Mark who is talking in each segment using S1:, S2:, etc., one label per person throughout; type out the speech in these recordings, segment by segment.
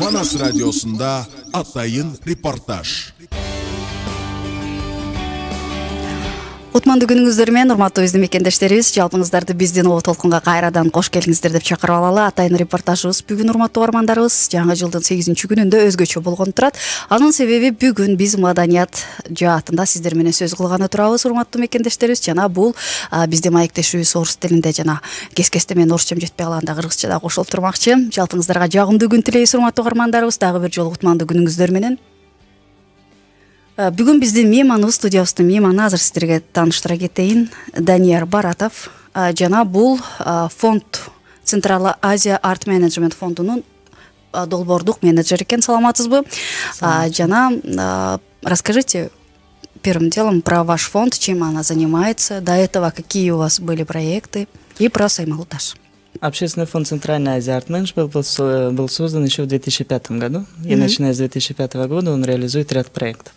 S1: Manas Radyosu'nda Atayın Reportaj. кутмандуу күнүңүздөр менен урматтуу биздин мекендештерибиз жалпыңыздарды биздин оу толкунга кайрадан кош келиңиздер деп чакырып алалы атайын репортажыбыз бүгүн урматтуу угармандарыбыз жаңы жылдын сегизинчи күнүндө өзгөчө болгон турат анын себеби бүгүн биз маданият жаатында сиздер менен сөз кылганы турабыз урматтуу мекендештерибиз жана бул биздин маектешибиз орус тилинде жана кес кездте мен орусчам жетпей калганда кыргызча дагы кошулуп турмакчы жалпыңыздарга жагымдуу күн тилейбиз урматтуу угармандарыбыз дагы бир жолу кутмандуу күнүңүздөр менен Э, бүгүн биздин мейманыбыз ну, студиябыздын мейманы азыр сиздерге тааныштыра кетейин данияр баратов э, жана бул э, фонд централа азия арт менеджмент фондунун долбоордук менеджери экен саламатсызбы а, жана расскажите первым делом про ваш фонд чем она занимается до этого какие у вас были проекты и про саймалташ
S2: Общественный фонд Центральной Азии Арт Management был, был создан еще в 2005 году, и mm-hmm. начиная с 2005 года он реализует ряд проектов.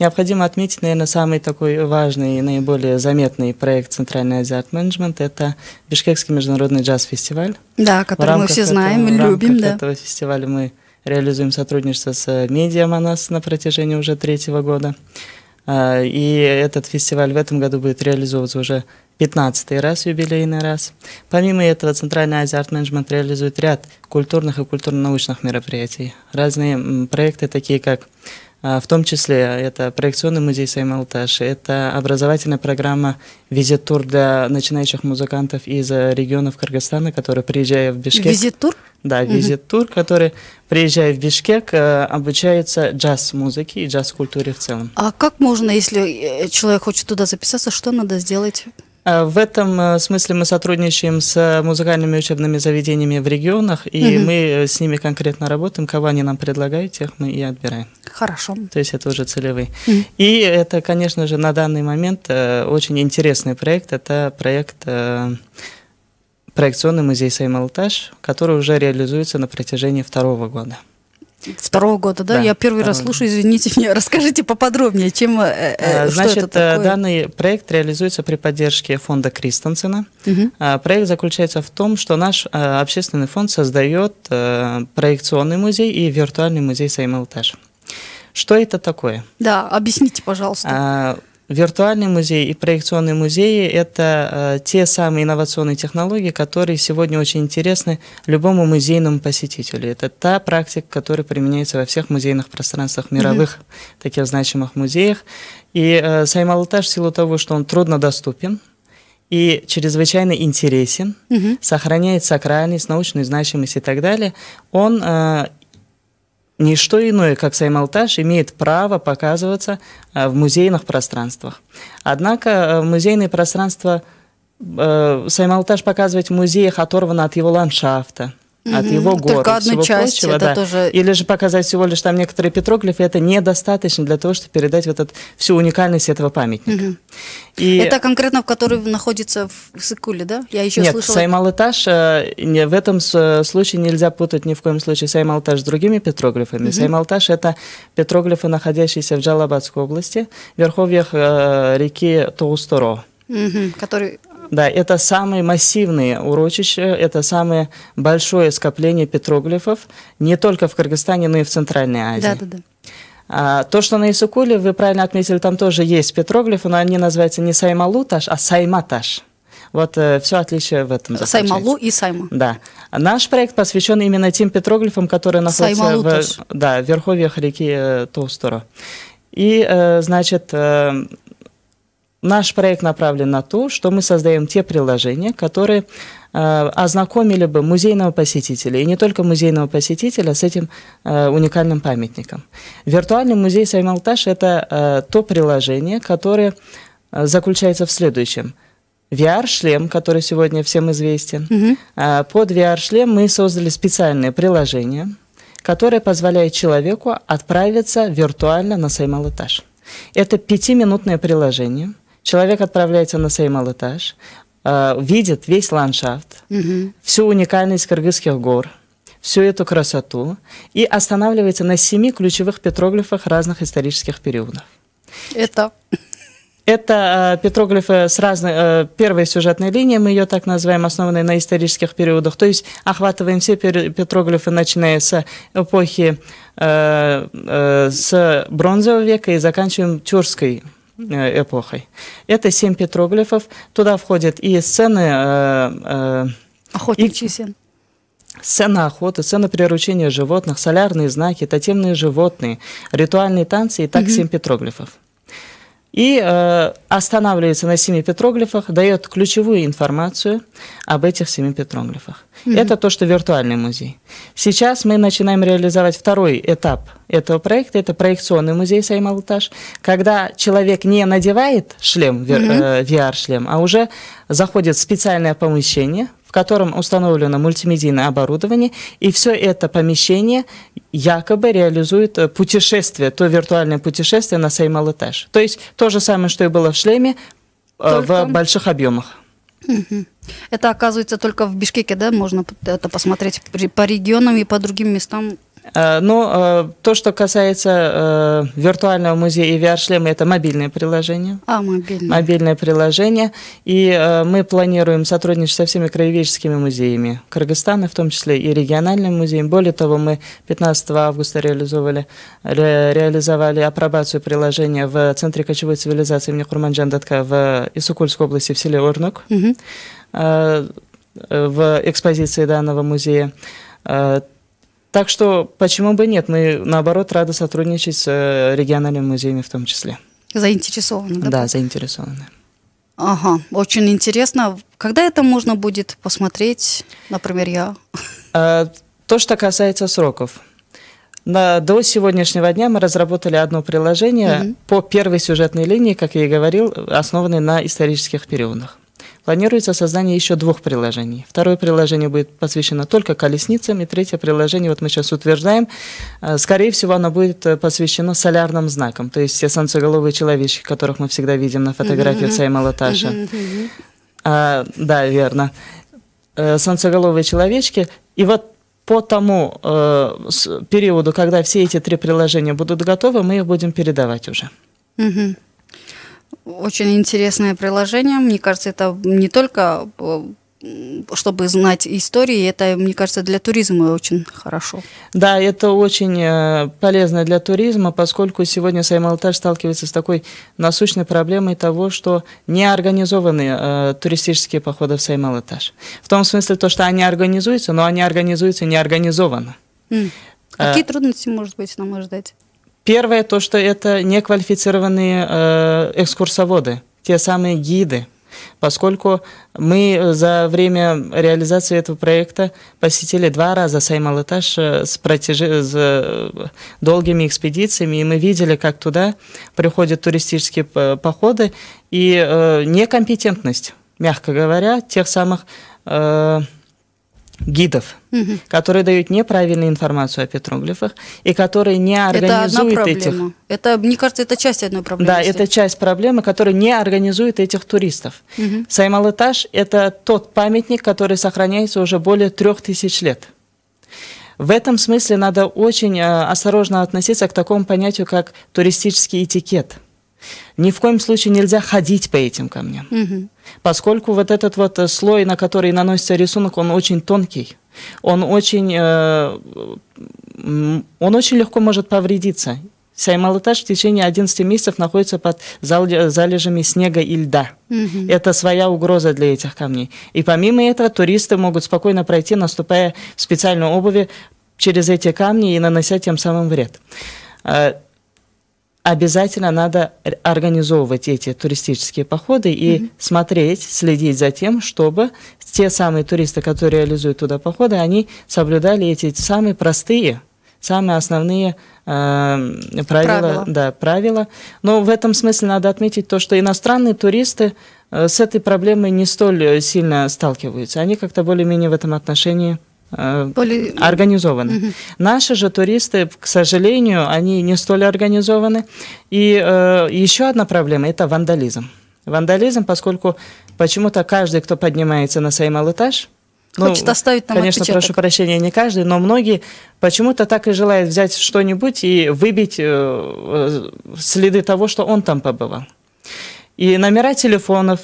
S2: Необходимо отметить, наверное, самый такой важный и наиболее заметный проект Центральный Азия Арт Менеджмент – это Бишкекский международный джаз-фестиваль. Да, который мы все знаем этого, и любим. В рамках да. этого фестиваля мы реализуем сотрудничество с медиа «Манас» на протяжении уже третьего года. А, и этот фестиваль в этом году будет реализовываться уже 15 раз, юбилейный раз. Помимо этого, Центральная Азия Арт Менеджмент реализует ряд культурных и культурно-научных мероприятий. Разные проекты, такие как а, в том числе это проекционный музей Саймалташ, это образовательная программа «Визит-тур» для начинающих музыкантов из регионов Кыргызстана, которые приезжают в Бишкек. Визит-тур? Да, визит-тур, который, приезжая в Бишкек, э, обучается джаз-музыке и джаз-культуре в целом.
S1: А как можно, если э, человек хочет туда записаться, что надо сделать? А, в этом э, смысле
S2: мы сотрудничаем с э, музыкальными учебными заведениями в регионах, и угу. мы э, с ними конкретно работаем. Кого они нам предлагают, тех мы и отбираем. Хорошо. То есть это уже целевые. Угу. И это, конечно же, на данный момент очень интересный проект. Это проект проекционный музей Сеймалташ, который уже реализуется на протяжении второго года.
S1: Второго года, да? да я первый раз слушаю, извините меня. Расскажите поподробнее, чем э, э а, Значит, э, данный
S2: проект реализуется при поддержке фонда Кристенсена. Угу. Проект заключается в том, что наш э, общественный фонд создает проекционный музей и виртуальный музей Саймалташ. Что это такое?
S1: Да, объясните,
S2: пожалуйста. А, Виртуальный музей и проекционные музеи – это э, те самые инновационные технологии, которые сегодня очень интересны любому музейному посетителю. Это та практика, которая применяется во всех музейных пространствах мировых, mm-hmm. таких значимых музеях. И э, Саймалаташ в силу того, что он труднодоступен, и чрезвычайно интересен, угу. сохраняет сакральность, научную значимость и так далее, он э, не что иное, как Саймалташ, имеет право показываться э, в музейных пространствах. Однако э, музейные пространства э, Саймалташ показывать в музеях оторвано от его ландшафта, угу. от его города, Только одну всего прочего, это да. тоже... Или же показать всего лишь там некоторые петроглифы, это недостаточно для того, чтобы передать вот эту, всю уникальность этого памятника. Угу. И... Это
S1: конкретно в который находится в Сыкуле, да? Я еще Нет, слышала...
S2: Саймал-Этаж, э, в этом э, случае нельзя путать ни в коем случае саймалташ с другими петроглифами. Угу. Саймал-Этаж – это петроглифы, находящиеся в Джалабадской области, в верховьях э, реки Тоусторо.
S1: Угу, который
S2: да, это самые массивные урочища, это самое большое скопление петроглифов не только в Кыргызстане, но и в Центральной Азии. Да, да, да. А, то, что на Исукуле, вы правильно отметили, там тоже есть петроглифы, но они называются не Саймалуташ, а Сайматаш. Вот э, все отличие в этом. Саймалу и Сайма. Да. Наш проект посвящен именно тем петроглифам, которые находятся в, да, в верховьях реки э, Толстора. И, э, значит, э, Наш проект направлен на то, что мы создаем те приложения, которые э, ознакомили бы музейного посетителя, и не только музейного посетителя, с этим э, уникальным памятником. Виртуальный музей Саймалташ – это э, то приложение, которое э, заключается в следующем. VR-шлем, который сегодня всем известен. Mm -hmm. Под VR-шлем мы создали специальное приложение, которое позволяет человеку отправиться виртуально на Саймалташ. Это пятиминутное приложение – Человек отправляется на Сеймал-этаж, э, видит весь ландшафт, угу. всю уникальность кыргызских гор, всю эту красоту и останавливается на семи ключевых петроглифах разных исторических периодов. Это это э, петроглифы с разной э, первой сюжетной линией, мы ее так называем, основанной на исторических периодах. То есть охватываем все петроглифы, начиная с эпохи э, э, с бронзового века и заканчиваем тюркской Э, эпохой. Это семь петроглифов. Туда входят и сцены... Э, э,
S1: Охотничьи сцены.
S2: Сцена охоты, сцена приручения животных, солярные знаки, тотемные животные, ритуальные танцы и так угу. семь петроглифов и э, останавливается на семи петроглифах, дает ключевую информацию об этих семи петроглифах. Mm-hmm. Это то, что виртуальный музей. Сейчас мы начинаем реализовать второй этап этого проекта. Это проекционный музей Саймалташ, когда человек не надевает шлем, mm-hmm. Э, VR-шлем, а уже заходит в специальное помещение, котором установлено мультимедийное оборудование, и все это помещение якобы реализует э, путешествие, то виртуальное путешествие на сеймал То есть то же самое, что и было в шлеме, э, Только... в больших объемах.
S1: Это оказывается только в Бишкеке, да, можно это посмотреть по регионам и по другим местам
S2: ну, то, что касается э, виртуального музея и VR-шлема, это мобильное приложение.
S1: А, мобильное.
S2: Мобильное приложение. И мы планируем сотрудничать со всеми краеведческими музеями Кыргызстана, в том числе и региональным музеем. Более того, мы 15 августа реализовали, ре, реализовали апробацию приложения в Центре кочевой цивилизации имени Курманджан в Исукульской области, в селе Орнук, угу. в экспозиции данного музея. Так что почему бы нет? Мы, наоборот, рады сотрудничать с э, региональными музеями в том числе.
S1: Заинтересованы, да? Да,
S2: заинтересованы.
S1: Ага, очень интересно. Когда это можно будет посмотреть, например, я? Э, то, что касается сроков.
S2: На, до сегодняшнего дня мы разработали одно приложение угу. по первой сюжетной линии, как я и говорил, основанной на исторических периодах. Планируется создание еще двух приложений. Второе приложение будет посвящено только колесницам, и третье приложение, вот мы сейчас утверждаем, э, скорее всего, оно будет э, посвящено солярным знакам, то есть все солнцеголовые человечки, которых мы всегда видим на фотографиях Сайма Латаша. А, да, верно. Э, солнцеголовые человечки. И вот по тому э, периоду, когда все эти три приложения будут готовы, мы их будем передавать уже.
S1: Угу. Очень интересное приложение. Мне кажется, это не только э, чтобы знать истории, это, мне кажется, для туризма очень хорошо.
S2: Да, это очень э, полезно для туризма, поскольку сегодня Саймалтаж сталкивается с такой насущной проблемой того, что не организованы э, туристические походы в Саймалтаж. В том смысле, то, что они организуются, но они организуются неорганизованно. Mm. Какие а,
S1: трудности, может быть, нам ожидать?
S2: Первое то, что это неквалифицированные э, экскурсоводы, те самые гиды, поскольку мы э, за время реализации этого проекта посетили два раза Саймалаташ э, с, протяжи... с э, долгими экспедициями, и мы видели, как туда приходят туристические походы, и э, некомпетентность, мягко говоря, тех самых э, гидов, угу. которые дают неправильную информацию о петроглифах и которые не организуют это одна проблема. этих.
S1: Это, мне кажется, это часть одной проблемы. Да, это
S2: часть проблемы, которая не организует этих туристов. Угу. Саймалытаж – это тот памятник, который сохраняется уже более трех тысяч лет. В этом смысле надо очень э, осторожно относиться к такому понятию, как туристический этикет – ни в коем случае нельзя ходить по этим камням, угу. поскольку вот этот вот э, слой, на который наносится рисунок, он очень тонкий, он очень, э, он очень легко может повредиться. Саймалаташ в течение 11 месяцев находится под залежами снега и льда. Угу. Это своя угроза для этих камней. И помимо этого туристы могут спокойно пройти, наступая в специальной обуви через эти камни и нанося тем самым вред. Э, обязательно надо организовывать эти туристические походы и mm-hmm. смотреть, следить за тем, чтобы те самые туристы, которые реализуют туда походы, они соблюдали эти самые простые, самые основные э, правила, правила. Да, правила. Но в этом смысле надо отметить то, что иностранные туристы э, с этой проблемой не столь э, сильно сталкиваются. Они как-то более-менее в этом отношении Э, Поли... организованы. Угу. Наши же туристы, к сожалению, они не столь организованы. И э, еще одна проблема – это вандализм. Вандализм, поскольку почему-то каждый, кто поднимается на Саймал-этаж,
S1: ну, Хочет ну, оставить там Конечно, отпечаток. прошу
S2: прощения, не каждый, но многие почему-то так и желают взять что-нибудь и выбить э, э следы того, что он там побывал. И номера телефонов,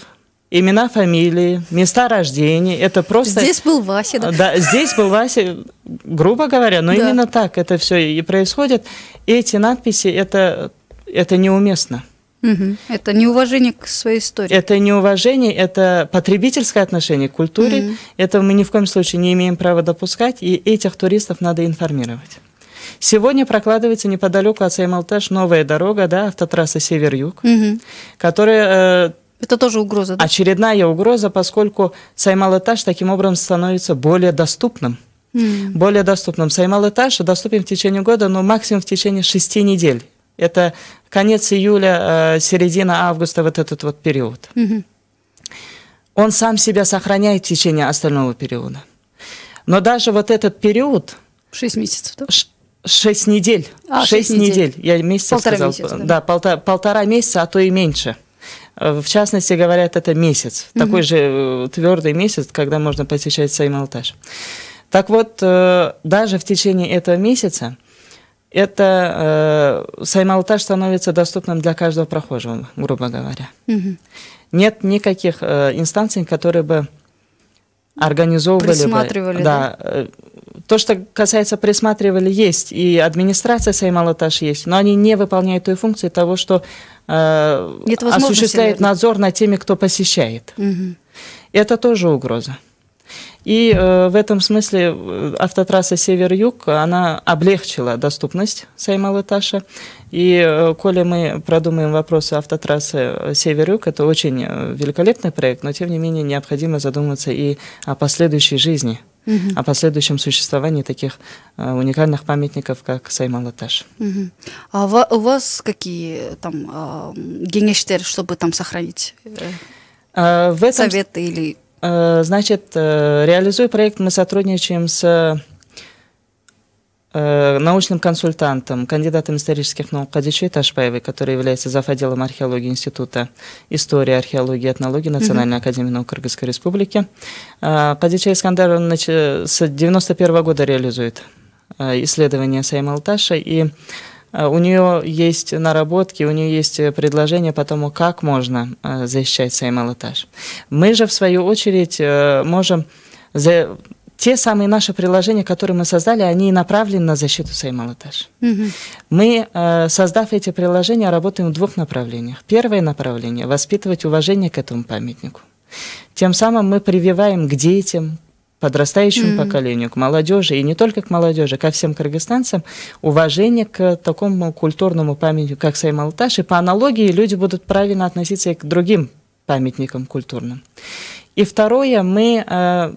S2: имена, фамилии, места рождения. Это просто... Здесь
S1: был Вася, да?
S2: Да, здесь был Вася, грубо говоря, но да. именно так это все и происходит. И эти надписи, это, это неуместно.
S1: Угу. Это неуважение к своей истории.
S2: Это неуважение, это потребительское отношение к культуре. Угу. Это мы ни в коем случае не имеем права допускать, и этих туристов надо информировать. Сегодня прокладывается неподалеку от Саймалташ новая дорога, да, автотрасса Север-Юг, угу. которая э, это тоже угроза, да? Очередная угроза, поскольку саймал таким образом становится более доступным. Mm. Более доступным. саймал доступен в течение года, но максимум в течение шести недель. Это конец июля, э, середина августа, вот этот вот период. Mm-hmm. Он сам себя сохраняет в течение остального периода. Но даже вот этот период... Шесть месяцев, да? Шесть недель. А, шесть, шесть недель. недель. Я месяцев полтора сказал. Месяца, да, да полтора, полтора месяца, а то и меньше. Э, в частности, говорят, это месяц, угу. такой же э, твердый месяц, когда можно посещать Сайм Алташ. Так вот, э, даже в течение этого месяца это э, сайм становится доступным для каждого прохожего, грубо говоря. Угу. Нет никаких э, инстанций, которые бы организовывали присматривали, бы, да. да. То, что касается присматривали, есть. И администрация сайм есть, но они не выполняют той функции того, что Э, Нет осуществляет наверное. надзор над теми, кто посещает. Угу. Это тоже угроза. И э, в этом смысле э, автотрасса Север-Юг, она облегчила доступность Саймалаташа. И э, коли мы продумаем вопросы автотрассы э, Север-Юг, это очень великолепный проект, но тем не менее необходимо задуматься и о последующей жизни угу. о последующем существовании таких э, уникальных памятников, как Саймалаташ.
S1: Угу. А ва, у вас какие там э, а, генештер, чтобы там сохранить э,
S2: а, в этом... советы или... Э, значит, э, реализуя проект, мы сотрудничаем с Э, научным консультантом, кандидатом исторических наук Кадичей Ташпаевой, который является зав. отделом археологии Института истории, археологии и этнологии Национальной mm-hmm. академии наук Кыргызской республики. Э, Кадичей Искандар с 91 -го года реализует э, исследования Сайма Алташа, и у нее есть наработки, у нее есть предложения по тому, как можно защищать Сайма Алташ. Мы же, в свою очередь, можем за те самые наши приложения, которые мы создали, они направлены на защиту Саймалатаж. Угу. Мы, э, создав эти приложения, работаем в двух направлениях. Первое направление – воспитывать уважение к этому памятнику. Тем самым мы прививаем к детям, подрастающему mm-hmm. поколению, к молодежи, и не только к молодежи, ко всем кыргызстанцам, уважение к такому культурному памятнику, как Саймалаташ. и по аналогии люди будут правильно относиться и к другим памятникам культурным. И второе, мы э,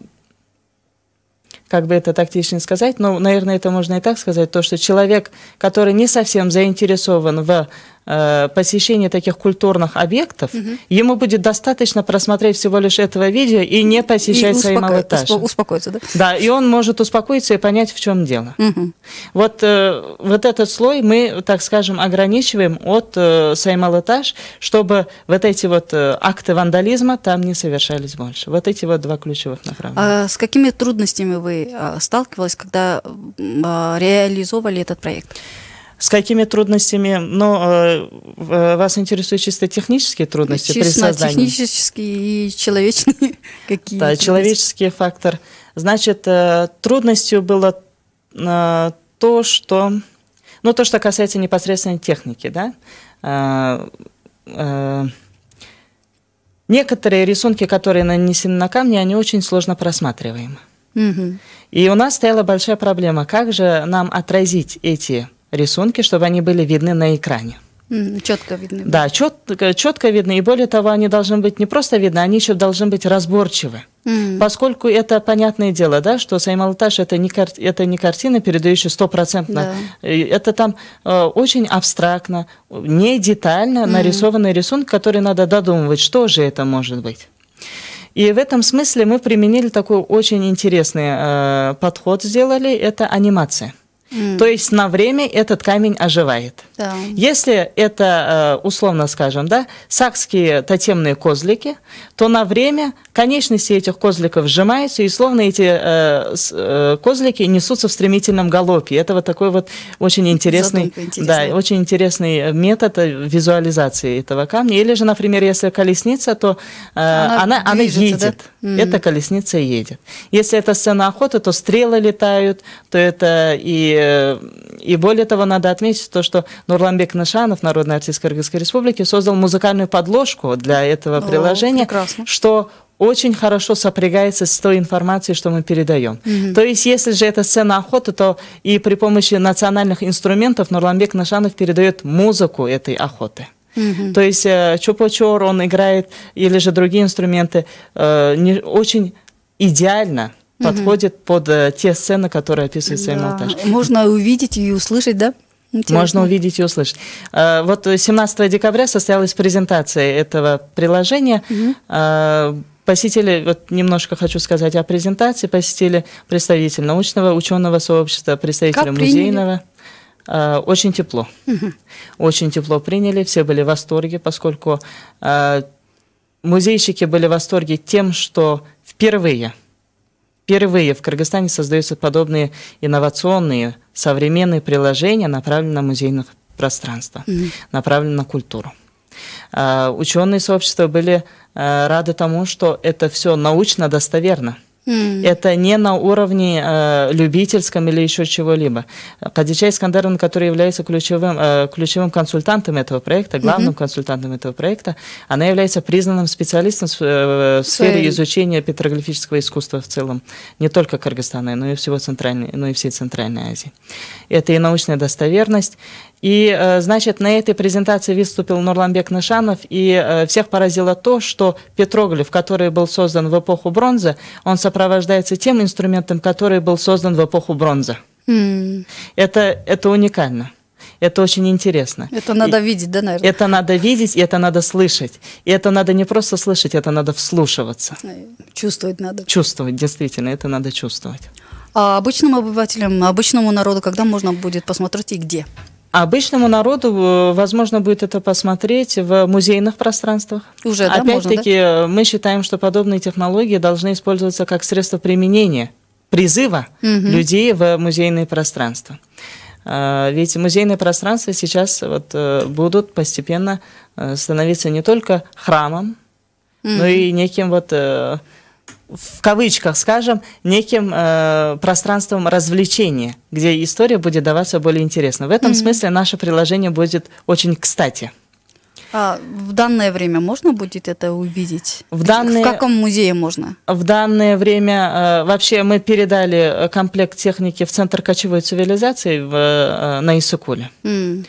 S2: как бы это тактично сказать, но, наверное, это можно и так сказать, то, что человек, который не совсем заинтересован в Э, посещение таких культурных объектов, угу. ему будет достаточно просмотреть всего лишь этого видео и не посещать и свои успоко... малоэтажки. Усп... Успокоиться, да? Да, и он может успокоиться и понять, в чем дело. Угу. Вот, э, вот этот слой мы, так скажем, ограничиваем от э, саймалэтаж, чтобы вот эти вот э, акты вандализма там не совершались больше. Вот эти вот два ключевых направления.
S1: А с какими трудностями вы а, сталкивались, когда а, реализовывали этот проект? С какими трудностями? Но э, э, вас интересуют
S2: чисто технические трудности чисто при создании?
S1: технические и человеческие
S2: какие Да, человеческий фактор. Значит, э, трудностью было э, то, что... Ну, то, что касается непосредственно техники, да? Э, э, некоторые рисунки, которые нанесены на камни, они очень сложно просматриваемы. Угу. И у нас стояла большая проблема, как же нам отразить эти рисунки, чтобы они были видны на экране.
S1: Четко видны. Да,
S2: четко, э, четко видны. И более того, они должны быть не просто видны, они еще должны быть разборчивы. Mm. Поскольку это понятное дело, да, что Саймалташ это не, кар... это не картина, передающая стопроцентно. Да. Это там э, очень абстрактно, не детально mm. нарисованный рисунок, который надо додумывать, что же это может быть. И в этом смысле мы применили такой очень интересный э, подход, сделали, это анимация. То есть на время этот камень оживает. Да. Если это, э, условно скажем, да, сакские тотемные козлики, то на время конечности этих козликов сжимаются, и словно эти э, э, козлики несутся в стремительном галопе. Это вот такой вот очень интересный, да, очень интересный метод э, визуализации этого камня. Или же, например, если колесница, то э, она, она, она едет. Да? Эта колесница едет. Если это сцена охоты, то стрелы летают, то это и Э, и, более того, надо отметить то, что Нурланбек Нашанов, народный артист Кыргызской республики, создал музыкальную подложку для этого О, приложения, прекрасно. что очень хорошо сопрягается с той информацией, что мы передаем. Mm-hmm. То есть, если же это сцена охоты, то и при помощи национальных инструментов Нурланбек Нашанов передает музыку этой охоты. Mm-hmm. То есть э, чупа-чор он играет, или же другие инструменты, э, не, очень идеально подходит под э, те сцены, которые описываются да. Эрмитаж. Можно увидеть
S1: и услышать, да? Интересно. Можно
S2: увидеть и услышать. Э, вот 17 декабря состоялась презентация этого приложения. Угу. Э, посетили, вот немножко хочу сказать о презентации, посетили представитель научного ученого сообщества, представителя как музейного. Приняли? Э, очень тепло. Очень тепло приняли, все были в восторге, поскольку музейщики были в восторге тем, что впервые – Впервые в Кыргызстане создаются подобные инновационные современные приложения, направленные на музейное пространство, mm-hmm. направлено на культуру. А, ученые сообщества были а, рады тому, что это все научно достоверно. Это не на уровне э, любительском или еще чего-либо. Кадича Искандаровна, который является ключевым, э, ключевым консультантом этого проекта, главным mm-hmm. консультантом этого проекта, она является признанным специалистом э, в сфере Своей... изучения петроглифического искусства в целом. Не только Кыргызстана, но и, всего центральной, но и всей Центральной Азии. Это и научная достоверность, и, э, значит, на этой презентации выступил Нурланбек Нышанов, и э, всех поразило то, что петроглиф, который был создан в эпоху бронзы, он сопровождается тем инструментом, который был создан в эпоху бронзы. Mm. Это, это уникально. Это очень интересно. Это надо и,
S1: видеть, да, наверное?
S2: Это надо видеть, и это надо слышать. И это надо не просто слышать, это надо вслушиваться.
S1: Э, чувствовать надо.
S2: Чувствовать, действительно, это надо чувствовать.
S1: А обычным обывателям, обычному народу, когда можно будет посмотреть и где? обычному народу, э, возможно, будет это посмотреть в
S2: музейных пространствах. Уже, да, Опять-таки, да? Э, мы считаем, что подобные технологии должны использоваться как средство применения, призыва угу. людей в музейные пространства. Э, ведь музейные пространства сейчас вот будут постепенно становиться не только храмом, mm но и неким вот в кавычках скажем, неким э, пространством развлечения, где история будет даваться более интересно. В этом mm-hmm. смысле наше приложение будет очень кстати.
S1: А в данное время можно будет это увидеть? В, данное, в каком музее можно?
S2: В данное время э, вообще мы передали э, комплект техники в Центр кочевой цивилизации в, э, на Исукуле. Mm.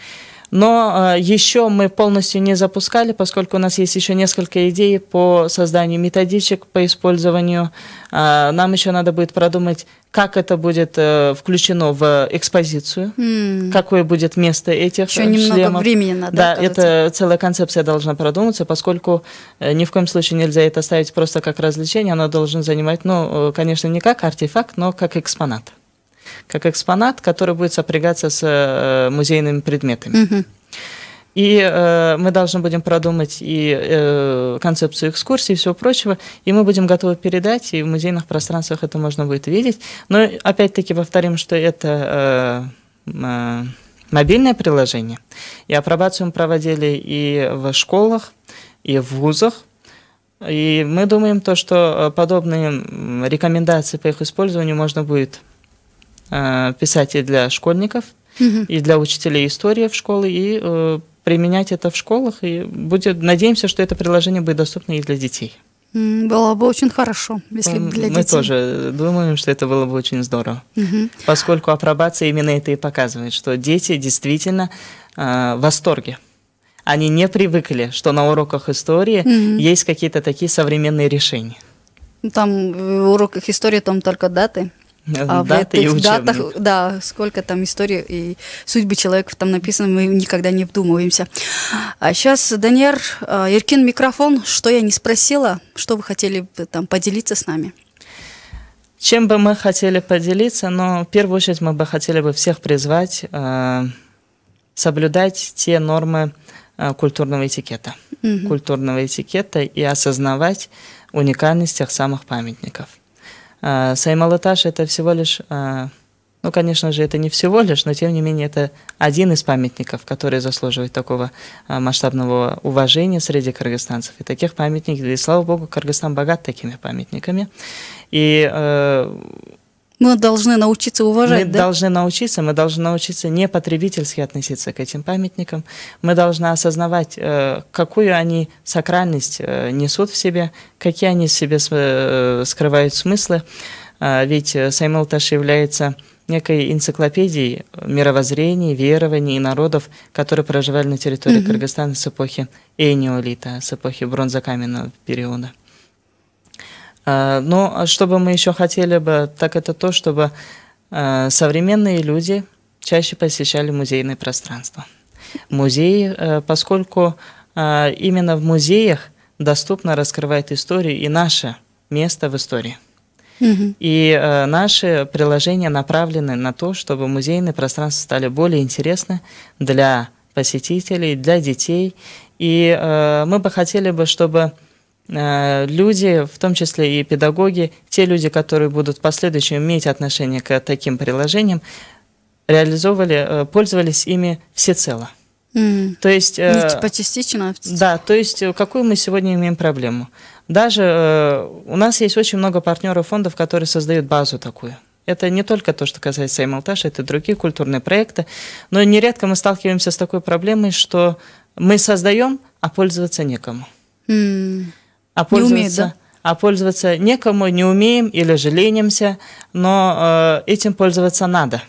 S2: Но э, еще мы полностью не запускали, поскольку у нас есть еще несколько идей по созданию методичек, по использованию. Э, нам еще надо будет продумать, как это будет э, включено в экспозицию, mm. какое будет место этих еще шлемов. Еще немного времени надо. Да, это целая концепция должна продуматься, поскольку ни в коем случае нельзя это ставить просто как развлечение, оно должно занимать, ну, конечно, не как артефакт, но как экспонат как экспонат, который будет сопрягаться с э, музейными предметами. И э, мы должны будем продумать и э, концепцию экскурсии и всего прочего, и мы будем готовы передать, и в музейных пространствах это можно будет видеть. Но опять-таки повторим, что это э, э, мобильное приложение. И апробацию мы проводили и в школах, и в вузах. И мы думаем то, что э, подобные рекомендации по их использованию можно будет Э, писать и для школьников, и для учителей истории в школы, и э, применять это в школах. И будет, надеемся, что это приложение будет доступно и для детей.
S1: Было бы очень хорошо, если бы для детей. Мы
S2: тоже думаем, что это было бы очень здорово, угу. поскольку апробация именно это и показывает, что дети действительно э, в восторге. Они не привыкли, что на уроках истории угу. есть какие-то такие современные решения.
S1: Ну, там э, в уроках истории там только даты, Э, а Даты в этих датах, да, сколько там истории и судьбы человека там написано, мы никогда не вдумываемся. А сейчас, Даниэр, Иркин, э, микрофон, что я не спросила, что вы хотели там поделиться с нами?
S2: Чем бы мы хотели поделиться, но в первую очередь мы бы хотели бы всех призвать э, соблюдать те нормы э, культурного этикета, угу. культурного этикета и осознавать уникальность тех самых памятников – а, Саймалаташ это всего лишь, а, ну, конечно же, это не всего лишь, но тем не менее это один из памятников, который заслуживает такого а, масштабного уважения среди кыргызстанцев. И таких памятников, и слава богу, Кыргызстан богат такими памятниками. И э,
S1: мы должны научиться уважать, мы да? должны
S2: научиться, мы должны научиться не потребительски относиться к этим памятникам. Мы должны осознавать, э, какую они сакральность э, несут в себе, какие они в себе э, скрывают смыслы. Ведь Саймел Таш является некой энциклопедией мировоззрений, верований и народов, которые проживали на территории угу. Кыргызстана с эпохи Эниолита, с эпохи бронзокаменного периода. А, Но ну, а что бы мы еще хотели бы, так это то, чтобы а, современные люди чаще посещали музейные пространства. Музеи, э, поскольку именно в музеях доступно раскрывает историю и наше место в истории. И э, наши приложения направлены на то, чтобы музейные пространства стали более интересны для посетителей, для детей. И э, мы бы хотели бы, чтобы Э, люди, в том числе и педагоги, те люди, которые будут в последующем иметь отношение к таким приложениям, реализовывали, э, пользовались ими всецело.
S1: Mm. То есть... Э, ну, типа частично. Да, то
S2: есть какую мы сегодня имеем проблему? Даже э, у нас есть очень много партнеров фондов, которые создают базу такую. Это не только то, что касается Эмилташа, это другие культурные проекты. Но нередко мы сталкиваемся с такой проблемой, что мы создаем, а пользоваться некому. Mm а пользоваться, не умеет, да? а пользоваться некому не умеем или же ленимся, но э, этим пользоваться надо.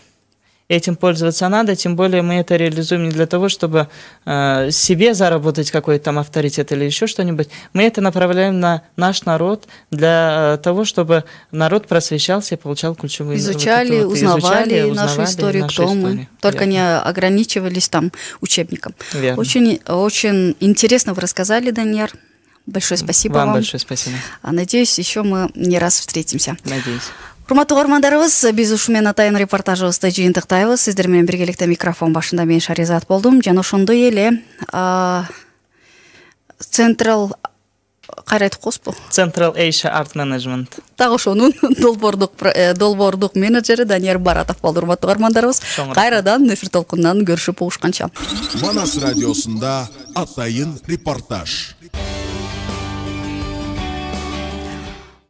S2: Этим пользоваться надо, тем более мы это реализуем не для того, чтобы э, себе заработать какой-то там авторитет или еще что-нибудь. Мы это направляем на наш народ для э, того, чтобы народ просвещался и получал ключевые изучали, вот, узнавали, изучали, нашу узнавали нашу историю, нашу кто историю. мы, только Верно. не
S1: ограничивались там учебником. Верно. Очень, очень интересно вы рассказали, Даниэль. Большое спасибо вам. Вам большое спасибо. Надеюсь, еще мы не раз встретимся. Надеюсь. құрметті көрмандарыбыз биз ушумен атайын репортажыбызды жыйынтыктайбыз сиздер менен биргеликте микрофон башында мен шаризат болдым. жана ошондой эле централ кайра айтып коебузбу
S2: централ asia арт менеджмент
S1: так ошонун долбоордук э, долбоордук менеджери данияр баратов болду урматтуу каармандарыбыз кайрадан эфир толкунунан көрүшүп угушканча манас радиосунда атайын репортаж